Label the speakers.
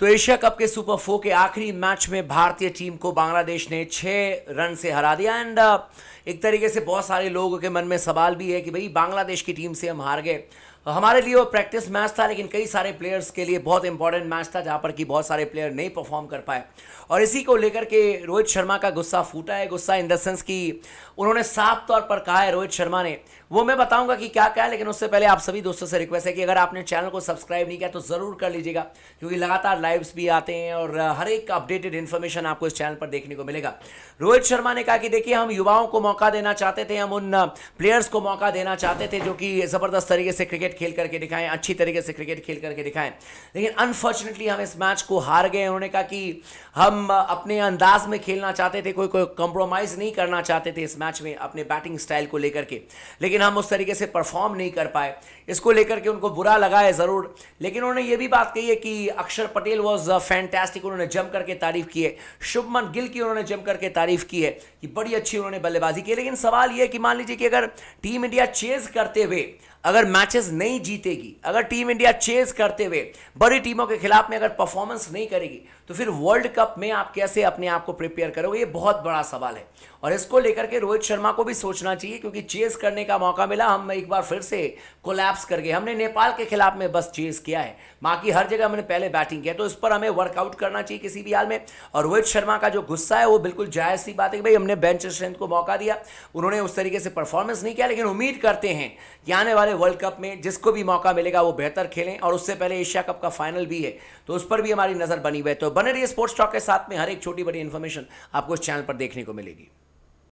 Speaker 1: तो Asia cup के super four के आखिरी मैच में भारतीय टीम को बांग्लादेश ने छह रन से हरा दिया एंड एक तरीके से बहुत सारे लोगों के मन में सवाल भी है कि भाई बांग्लादेश की टीम से हम हार गए हमारे लिए वो प्रैक्टिस मैच था लेकिन कई सारे प्लेयर्स के लिए बहुत इंपॉर्टेंट मैच था जहाँ पर कि बहुत सारे प्लेयर नहीं परफॉर्म कर पाए और इसी को लेकर के रोहित शर्मा का गुस्सा फूटा है गुस्सा इन द सेंस कि उन्होंने साफ तौर पर कहा है रोहित शर्मा ने वो मैं बताऊंगा कि क्या क्या लेकिन उससे पहले आप सभी दोस्तों से रिक्वेस्ट है कि अगर आपने चैनल को सब्सक्राइब नहीं किया तो ज़रूर कर लीजिएगा क्योंकि लगातार लाइव्स भी आते हैं और हर एक अपडेटेड इन्फॉर्मेशन आपको इस चैनल पर देखने को मिलेगा रोहित शर्मा ने कहा कि देखिए हम युवाओं को मौका मौका देना चाहते थे हम उन प्लेयर्स को मौका देना चाहते थे जो कि ज़बरदस्त तरीके से क्रिकेट खेल करके दिखाएं अच्छी तरीके से क्रिकेट खेल करके दिखाएं लेकिन अनफॉर्चुनेटली हम इस मैच को हार गए उन्होंने कहा कि हम अपने अंदाज में खेलना चाहते थे कोई कोई कॉम्प्रोमाइज़ नहीं करना चाहते थे इस मैच में अपने बैटिंग स्टाइल को लेकर के लेकिन हम उस तरीके से परफॉर्म नहीं कर पाए इसको लेकर के उनको बुरा लगा है ज़रूर लेकिन उन्होंने ये भी बात कही है कि अक्षर पटेल वॉज फैंटेस्टिक उन्होंने जम करके तारीफ की है शुभमन गिल की उन्होंने जम करके तारीफ की है कि बड़ी अच्छी उन्होंने बल्लेबाजी की लेकिन सवाल यह कि मान लीजिए कि अगर टीम इंडिया चेज करते हुए अगर मैचेस नहीं जीतेगी अगर टीम इंडिया चेज करते हुए बड़ी टीमों के खिलाफ में अगर परफॉर्मेंस नहीं करेगी तो फिर वर्ल्ड कप में आप कैसे अपने आप को प्रिपेयर करोगे ये बहुत बड़ा सवाल है और इसको लेकर के रोहित शर्मा को भी सोचना चाहिए क्योंकि चेज करने का मौका मिला हम एक बार फिर से कोलैप्स कर गए हमने नेपाल के खिलाफ में बस चेज किया है बाकी हर जगह हमने पहले बैटिंग किया तो इस पर हमें वर्कआउट करना चाहिए किसी भी हाल में और रोहित शर्मा का जो गुस्सा है वो बिल्कुल जायज सी बात है कि भाई हमने बेंच स्ट्रेंथ को मौका दिया उन्होंने उस तरीके से परफॉर्मेंस नहीं किया लेकिन उम्मीद करते हैं कि आने वाले वर्ल्ड कप में जिसको भी मौका मिलेगा वो बेहतर खेलें और उससे पहले एशिया कप का फाइनल भी है तो उस पर भी हमारी नज़र बनी हुई है तो बने रहिए स्पोर्ट्स टॉक के साथ में हर एक छोटी बड़ी इन्फॉर्मेशन आपको इस चैनल पर देखने को मिलेगी